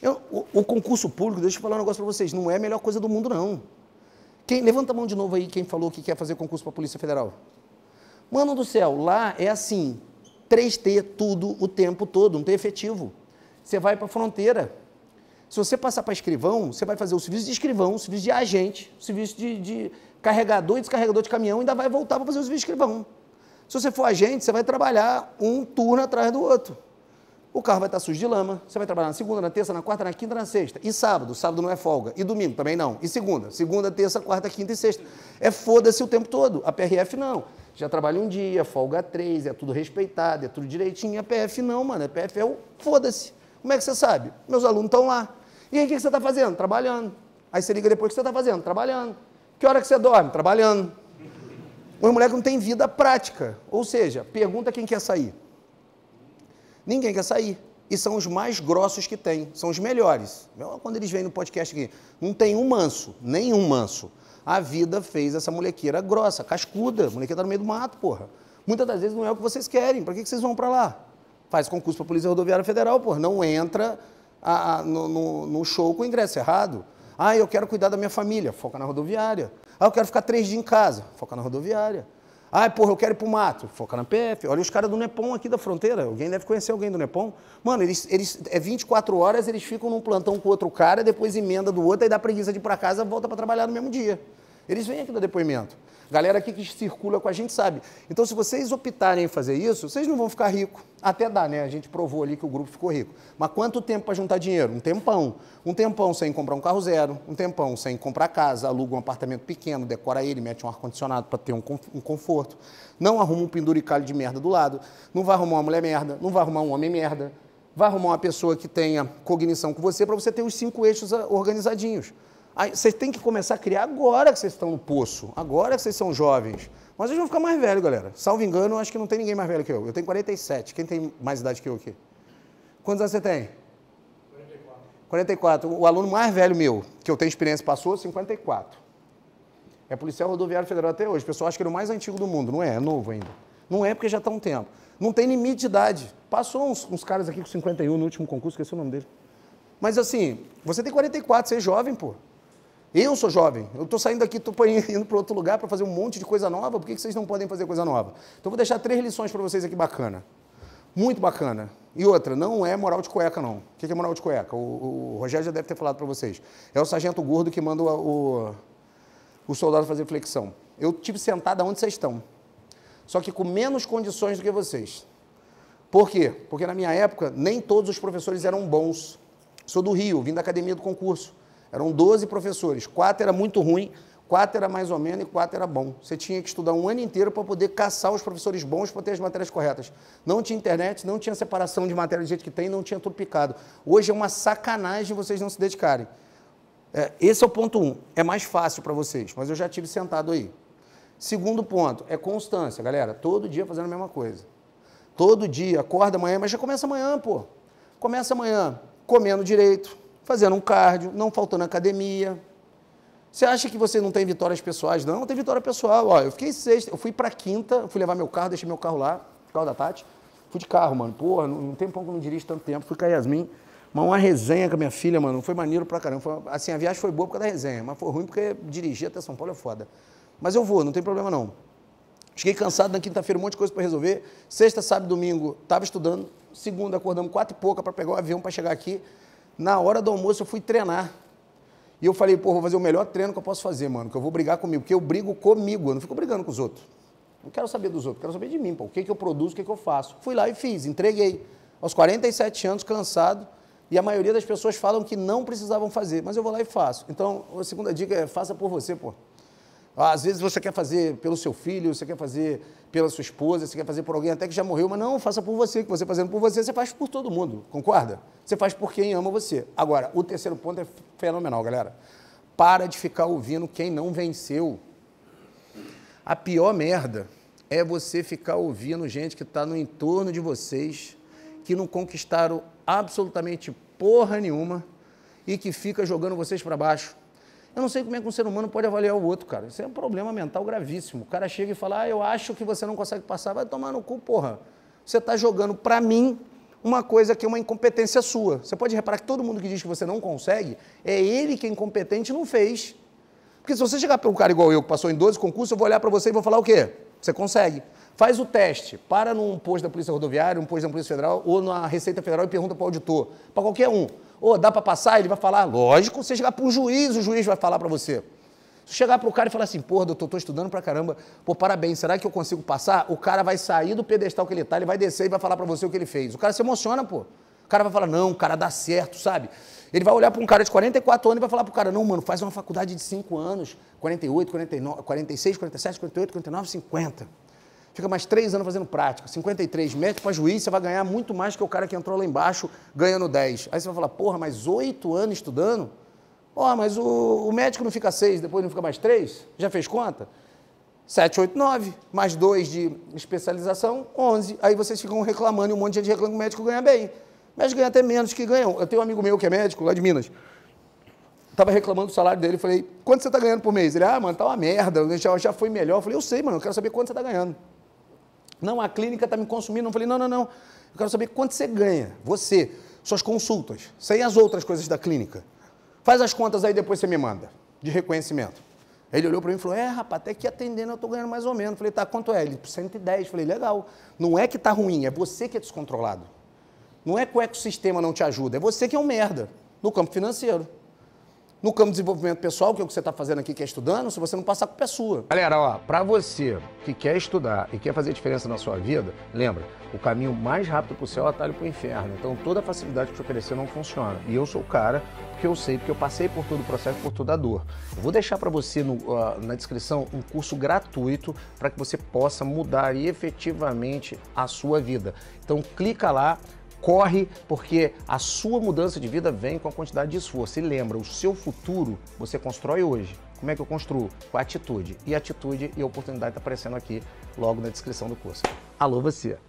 Eu, o, o, concurso público, deixa eu falar um negócio para vocês, não é a melhor coisa do mundo, não. Quem, levanta a mão de novo aí, quem falou que quer fazer concurso para a Polícia Federal. Mano do céu, lá é assim, 3T tudo o tempo todo, não tem efetivo. Você vai para a fronteira. Se você passar para escrivão, você vai fazer o serviço de escrivão, o serviço de agente, o serviço de, de carregador e descarregador de caminhão, ainda vai voltar para fazer o serviço de escrivão. Se você for agente, você vai trabalhar um turno atrás do outro o carro vai estar sujo de lama, você vai trabalhar na segunda, na terça, na quarta, na quinta, na sexta. E sábado, sábado não é folga. E domingo também não. E segunda, segunda, terça, quarta, quinta e sexta. É foda-se o tempo todo. A PRF não. Já trabalha um dia, folga três, é tudo respeitado, é tudo direitinho. A PF não, mano. A PF é o foda-se. Como é que você sabe? Meus alunos estão lá. E aí o que você está fazendo? Trabalhando. Aí você liga depois o que você está fazendo? Trabalhando. Que hora que você dorme? Trabalhando. O moleque não tem vida prática. Ou seja, pergunta quem quer sair. Ninguém quer sair. E são os mais grossos que tem, são os melhores. Quando eles vêm no podcast aqui, não tem um manso, nenhum manso. A vida fez essa molequeira grossa, cascuda. A molequeira tá no meio do mato, porra. Muitas das vezes não é o que vocês querem. Para que, vocês vão para lá? Faz concurso para a Polícia Rodoviária Federal, porra. Não entra a, a, no, no, no show com o ingresso errado. Ah, eu quero cuidar da minha família, foca na rodoviária. Ah, eu quero ficar três dias em casa, foca na rodoviária. Ah, porra, eu quero ir pro mato. Foca na PF. Olha os caras do Nepom aqui da fronteira. Alguém deve conhecer alguém do Nepom. Mano, eles, eles é 24 horas, eles ficam num plantão com outro cara, depois emenda do outro, aí dá preguiça de ir pra casa, volta para trabalhar no mesmo dia. Eles vêm aqui dar depoimento. Galera aqui que circula com a gente sabe. Então, se vocês optarem em fazer isso, vocês não vão ficar rico. Até dá, né? A gente provou ali que o grupo ficou rico. Mas quanto tempo para juntar dinheiro? Um tempão. Um tempão sem comprar um carro zero, um tempão sem comprar casa, aluga um apartamento pequeno, decora ele, mete um ar-condicionado para ter um, um conforto. Não arruma um penduricalho de merda do lado, não vai arrumar uma mulher merda, não vai arrumar um homem merda, vai arrumar uma pessoa que tenha cognição com você para você ter os cinco eixos organizadinhos vocês têm que começar a criar agora que vocês estão no poço, agora que vocês são jovens. Mas vocês vão ficar mais velhos, galera. Salvo engano, acho que não tem ninguém mais velho que eu. Eu tenho 47. Quem tem mais idade que eu aqui? Quantos anos você tem? 44. 44. O aluno mais velho meu, que eu tenho experiência, passou 54. É policial rodoviário federal até hoje. O pessoal acha que ele é o mais antigo do mundo. Não é, é novo ainda. Não é porque já está um tempo. Não tem limite de idade. Passou uns, uns caras aqui com 51 no último concurso, esqueci o nome dele. Mas assim, você tem 44, você é jovem, pô. Eu sou jovem, eu estou saindo daqui, estou indo para outro lugar para fazer um monte de coisa nova, por que vocês não podem fazer coisa nova? Então vou deixar três lições para vocês aqui bacana. Muito bacana. E outra, não é moral de cueca, não. O que é moral de cueca? O, o Rogério já deve ter falado para vocês. É o sargento gordo que manda o, o, o soldado fazer flexão. Eu tive sentado onde vocês estão, só que com menos condições do que vocês. Por quê? Porque na minha época, nem todos os professores eram bons. Sou do Rio, vim da academia do concurso. Eram 12 professores, quatro era muito ruim, quatro era mais ou menos e quatro era bom. Você tinha que estudar um ano inteiro para poder caçar os professores bons para ter as matérias corretas. Não tinha internet, não tinha separação de matéria do jeito que tem, não tinha tudo picado. Hoje é uma sacanagem vocês não se dedicarem. É, esse é o ponto um. É mais fácil para vocês, mas eu já tive sentado aí. Segundo ponto, é constância, galera. Todo dia fazendo a mesma coisa. Todo dia, acorda amanhã, mas já começa amanhã, pô. Começa amanhã comendo direito, fazendo um cardio, não faltando academia. Você acha que você não tem vitórias pessoais? Não, tem vitória pessoal. Ó, eu fiquei sexta, eu fui para quinta, fui levar meu carro, deixei meu carro lá, carro da Tati. Fui de carro, mano. Porra, não, tem pão que eu não dirijo tanto tempo. Fui com a Yasmin. Mas uma resenha com a minha filha, mano. Foi maneiro pra caramba. Foi, assim, a viagem foi boa por causa da resenha, mas foi ruim porque dirigir até São Paulo é foda. Mas eu vou, não tem problema não. Cheguei cansado na quinta-feira, um monte de coisa para resolver. Sexta, sábado, domingo, tava estudando. Segunda, acordamos quatro e pouca para pegar o avião para chegar aqui. Na hora do almoço eu fui treinar. E eu falei, pô, vou fazer o melhor treino que eu posso fazer, mano, que eu vou brigar comigo, porque eu brigo comigo, eu não fico brigando com os outros. Não quero saber dos outros, quero saber de mim, pô. O que, que eu produzo, o que, que eu faço. Fui lá e fiz, entreguei. Aos 47 anos, cansado, e a maioria das pessoas falam que não precisavam fazer, mas eu vou lá e faço. Então, a segunda dica é faça por você, pô. Às vezes você quer fazer pelo seu filho, você quer fazer pela sua esposa, você quer fazer por alguém até que já morreu, mas não, faça por você, que você tá fazendo por você, você faz por todo mundo, concorda? Você faz por quem ama você. Agora, o terceiro ponto é fenomenal, galera. Para de ficar ouvindo quem não venceu. A pior merda é você ficar ouvindo gente que está no entorno de vocês, que não conquistaram absolutamente porra nenhuma e que fica jogando vocês para baixo. Eu não sei como é que um ser humano pode avaliar o outro, cara. Isso é um problema mental gravíssimo. O cara chega e fala, ah, eu acho que você não consegue passar. Vai tomar no cu, porra. Você está jogando para mim uma coisa que é uma incompetência sua. Você pode reparar que todo mundo que diz que você não consegue, é ele que é incompetente e não fez. Porque se você chegar para um cara igual eu, que passou em 12 concursos, eu vou olhar para você e vou falar o quê? Você consegue. Faz o teste, para num posto da Polícia Rodoviária, um posto da Polícia Federal ou na Receita Federal e pergunta para o auditor, para qualquer um ô, oh, dá para passar? Ele vai falar, lógico, você chegar para o juiz, o juiz vai falar para você. Se chegar para o cara e falar assim, porra, doutor, estou estudando para caramba, pô, parabéns, será que eu consigo passar? O cara vai sair do pedestal que ele está, ele vai descer e vai falar para você o que ele fez. O cara se emociona, pô. O cara vai falar, não, o cara dá certo, sabe? Ele vai olhar para um cara de 44 anos e vai falar para o cara, não, mano, faz uma faculdade de 5 anos, 48, 49, 46, 47, 48, 49, 50 fica mais três anos fazendo prática, 53 médicos para juiz, você vai ganhar muito mais que o cara que entrou lá embaixo ganhando 10. Aí você vai falar, porra, mas oito anos estudando? Ó, mas o, o, médico não fica seis, depois não fica mais três? Já fez conta? 7, 8, 9, mais dois de especialização, 11. Aí vocês ficam reclamando e um monte de gente reclama que o médico ganha bem. O médico ganha até menos que ganham. Eu tenho um amigo meu que é médico, lá de Minas. Tava reclamando do salário dele, falei, quanto você está ganhando por mês? Ele, ah, mano, tá uma merda, já, já foi melhor. Eu falei, eu sei, mano, eu quero saber quanto você está ganhando. Não, a clínica está me consumindo. Eu falei, não, não, não. Eu quero saber quanto você ganha, você, suas consultas, sem as outras coisas da clínica. Faz as contas aí, depois você me manda, de reconhecimento. Ele olhou para mim e falou, é, rapaz, até que atendendo eu estou ganhando mais ou menos. Eu falei, tá, quanto é? Ele, 110. Eu falei, legal. Não é que tá ruim, é você que é descontrolado. Não é que o ecossistema não te ajuda, é você que é um merda no campo financeiro. No campo de desenvolvimento pessoal, que é o que você está fazendo aqui, que é estudando, se você não passar, culpa é sua. Galera, ó, para você que quer estudar e quer fazer diferença na sua vida, lembra, o caminho mais rápido para o céu é o atalho para o inferno. Então, toda a facilidade que te oferecer não funciona. E eu sou o cara porque eu sei, porque eu passei por todo o processo, por toda a dor. Eu vou deixar para você no, uh, na descrição um curso gratuito para que você possa mudar efetivamente a sua vida. Então, clica lá, Corre, porque a sua mudança de vida vem com a quantidade de esforço. E lembra, o seu futuro você constrói hoje. Como é que eu construo? Com atitude. E atitude e oportunidade está aparecendo aqui logo na descrição do curso. Alô, você!